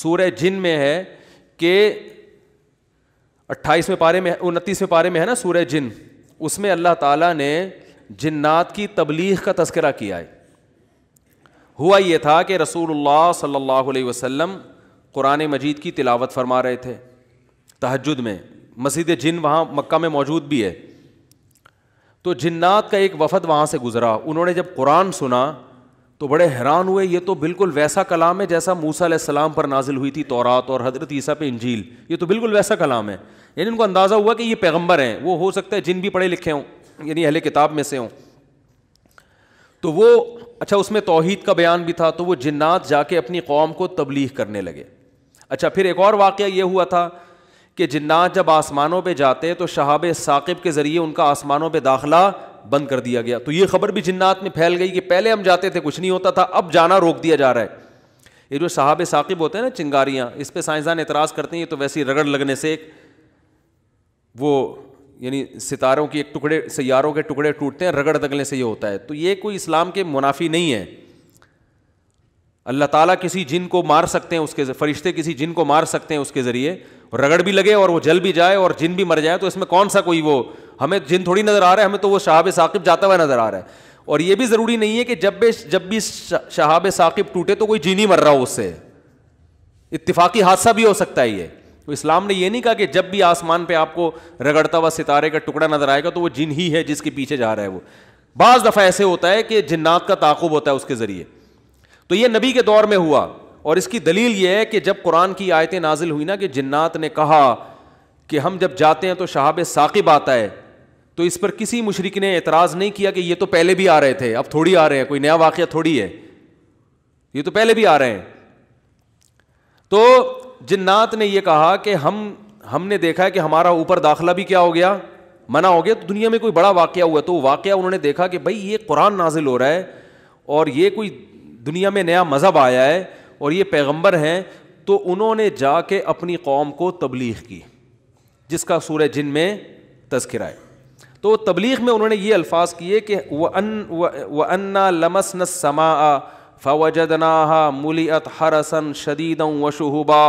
सूर जिन में है कि अट्ठाईसवें पारे में उनतीसवें पारे में है ना सूर्य जिन उसमें अल्लाह ताला ने जिन्नात की तबलीग का तस्करा किया है हुआ ये था कि रसूलुल्लाह सल्लल्लाहु अलैहि वसल्लम कुरान मजीद की तिलावत फरमा रहे थे तहजद में मस्जिद जिन वहाँ मक्का में मौजूद भी है तो जिन्नात का एक वफद वहाँ से गुज़रा उन्होंने जब कुरान सुना तो बड़े हैरान हुए ये तो बिल्कुल वैसा कलाम है जैसा मूसा सलाम पर नाजिल हुई थी तौरात और हजरत ईसा पे इंजील ये तो बिल्कुल वैसा कलाम है यानी उनको अंदाज़ा हुआ कि ये पैगम्बर हैं वो हो सकता है जिन भी पढ़े लिखे हों यानी अहले किताब में से हों तो वो अच्छा उसमें तोहहीद का बयान भी था तो वो जन्नात जाके अपनी कौम को तबलीग करने लगे अच्छा फिर एक और वाक़ यह हुआ था कि जन्नात जब आसमानों पर जाते तो शहाब साकिब के ज़रिए उनका आसमानों पर दाखिला बंद कर दिया गया तो ये खबर भी जिन्नात में फैल गई कि पहले हम जाते थे कुछ नहीं होता था अब जाना रोक दिया जा रहा है ये जो साहब साकिब होते हैं ना चिंगारियाँ इस पर साइंसदान एतराज़ करते हैं ये तो वैसी रगड़ लगने से वो यानी सितारों की एक टुकड़े सैारों के टुकड़े टूटते हैं रगड़ लगने से ये होता है तो ये कोई इस्लाम के मुनाफी नहीं है अल्लाह ताला किसी जिन को मार सकते हैं उसके फरिश्ते किसी जिन को मार सकते हैं उसके ज़रिए रगड़ भी लगे और वो जल भी जाए और जिन भी मर जाए तो इसमें कौन सा कोई वो हमें जिन थोड़ी नज़र आ रहा है हमें तो वो शहाब साकिब जाता हुआ नज़र आ रहा है और ये भी ज़रूरी नहीं है कि जब भी जब भी शहाब साकिब टूटे तो कोई जीनी मर रहा हो उससे इत्तिफाकी हादसा भी हो सकता है ये तो इस्लाम ने यह नहीं कहा कि जब भी आसमान पर आपको रगड़ता हुआ सितारे का टुकड़ा नजर आएगा तो वो जिन ही है जिसके पीछे जा रहा है वो बाज़ दफ़ा ऐसे होता है कि जिन्नात का ताकुब होता है उसके ज़रिए तो यह नबी के दौर में हुआ और इसकी दलील ये है कि जब कुरान की आयतें नाजिल हुई ना कि जिन्नात ने कहा कि हम जब जाते हैं तो शहाब साकिब आता है तो इस पर किसी मुशरक ने एतराज़ नहीं किया कि ये तो पहले भी आ रहे थे अब थोड़ी आ रहे हैं कोई नया वाक़ थोड़ी है ये तो पहले भी आ रहे हैं तो जिन्नात ने यह कहा कि हम हमने देखा है कि हमारा ऊपर दाखला भी क्या हो गया मना हो गया तो दुनिया में कोई बड़ा वाक्य हुआ तो वाक्य उन्होंने देखा कि भाई ये कुरान नाजिल हो रहा है और ये कोई दुनिया में नया मज़हब आया है और ये पैगंबर हैं तो उन्होंने जाके अपनी कौम को तबलीग की जिसका सूर्य जिन में तस्करा है तो तबलीग में उन्होंने ये अल्फाज किए कि वह अन व अन्ना लमसन समा फ़वजना मुलियत हरसन शदीद व शहबा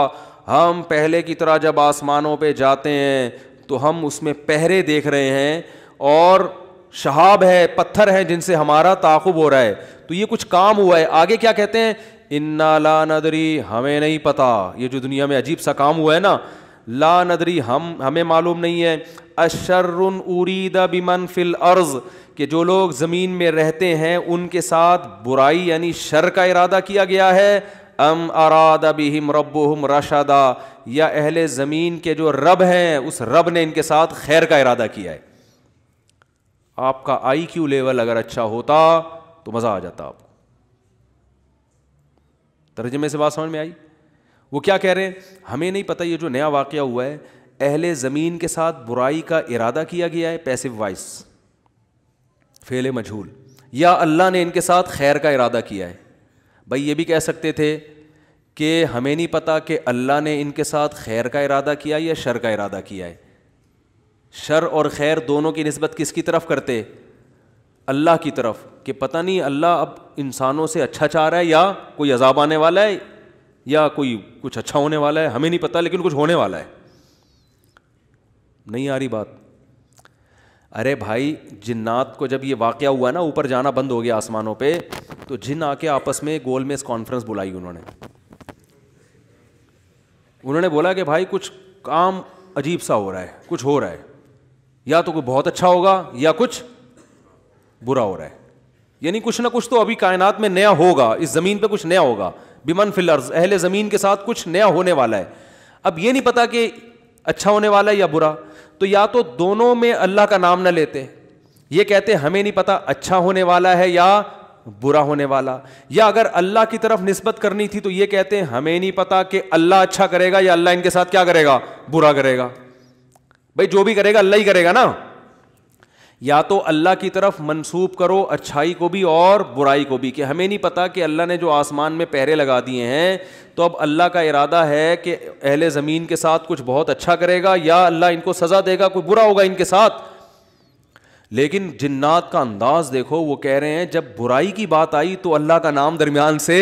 हम पहले की तरह जब आसमानों पर जाते हैं तो हम उसमें पहरे देख रहे हैं और शहाब है पत्थर है जिनसे हमारा ताकुब हो रहा है तो ये कुछ काम हुआ है आगे क्या कहते हैं इन्ना ला नदरी हमें नहीं पता ये जो दुनिया में अजीब सा काम हुआ है ना ला नदरी हम हमें मालूम नहीं है अशर उरीद बिमन फिल अर्ज़ कि जो लोग ज़मीन में रहते हैं उनके साथ बुराई यानी शर का इरादा किया गया है अम अरादा बिहिम रबुम रशादा या अहल ज़मीन के जो रब हैं उस रब ने इनके साथ खैर का इरादा किया है आपका आई क्यू लेवल अगर अच्छा होता तो मज़ा आ जाता आपको तर्जमे से बात समझ में आई वो क्या कह रहे हैं हमें नहीं पता ये जो नया वाक़ हुआ है अहल ज़मीन के साथ बुराई का इरादा किया गया है पैसिव वाइस फेल मजहूल या अल्लाह ने इनके साथ खैर का इरादा किया है भाई ये भी कह सकते थे कि हमें नहीं पता कि अल्लाह ने इनके साथ खैर का इरादा किया या शर का इरादा किया है शर और खैर दोनों की नस्बत किसकी तरफ करते अल्लाह की तरफ कि पता नहीं अल्लाह अब इंसानों से अच्छा चाह रहा है या कोई अजाब आने वाला है या कोई कुछ अच्छा होने वाला है हमें नहीं पता लेकिन कुछ होने वाला है नहीं आ रही बात अरे भाई जिन्नात को जब ये वाक़ हुआ ना ऊपर जाना बंद हो गया आसमानों पे तो जिन आके आपस में गोल में इस कॉन्फ्रेंस बुलाई उन्होंने उन्होंने बोला कि भाई कुछ काम अजीब सा हो रहा है कुछ हो रहा है या तो कोई बहुत अच्छा होगा या कुछ बुरा हो रहा है यानी कुछ ना कुछ तो अभी कायनात में नया होगा इस ज़मीन पे कुछ नया होगा बिमन फिल अर्ज अहल ज़मीन के साथ कुछ नया होने वाला है अब ये नहीं पता कि अच्छा होने वाला है या बुरा तो या तो दोनों में अल्लाह का नाम ना लेते ये कहते हमें नहीं पता अच्छा होने वाला है या बुरा होने वाला या अगर अल्लाह की तरफ निस्बत करनी थी तो ये कहते हैं हमें नहीं पता कि अल्लाह अच्छा करेगा या अल्लाह इनके साथ क्या करेगा बुरा करेगा भाई जो भी करेगा अल्लाह ही करेगा ना या तो अल्लाह की तरफ मंसूब करो अच्छाई को भी और बुराई को भी कि हमें नहीं पता कि अल्लाह ने जो आसमान में पहरे लगा दिए हैं तो अब अल्लाह का इरादा है कि अहले ज़मीन के साथ कुछ बहुत अच्छा करेगा या अल्लाह इनको सज़ा देगा कोई बुरा होगा इनके साथ लेकिन जिन्नात का अंदाज़ देखो वो कह रहे हैं जब बुराई की बात आई तो अल्लाह का नाम दरमियान से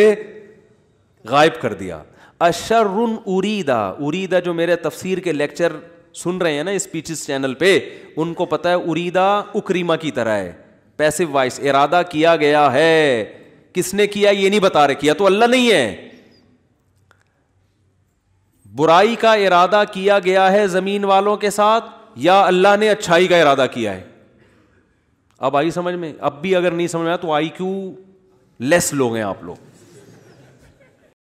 गायब कर दिया अशर्रुन उरीदा उरीदा जो मेरे तफसीर के लेक्चर सुन रहे हैं ना स्पीचिस चैनल पे उनको पता है उरीदा उकरीमा की तरह है पैसिव वाइस इरादा किया गया है किसने किया ये नहीं बता रहे किया तो अल्लाह नहीं है बुराई का इरादा किया गया है जमीन वालों के साथ या अल्लाह ने अच्छाई का इरादा किया है अब आई समझ में अब भी अगर नहीं समझ में आया तो आई क्यू लेस लोग हैं आप लोग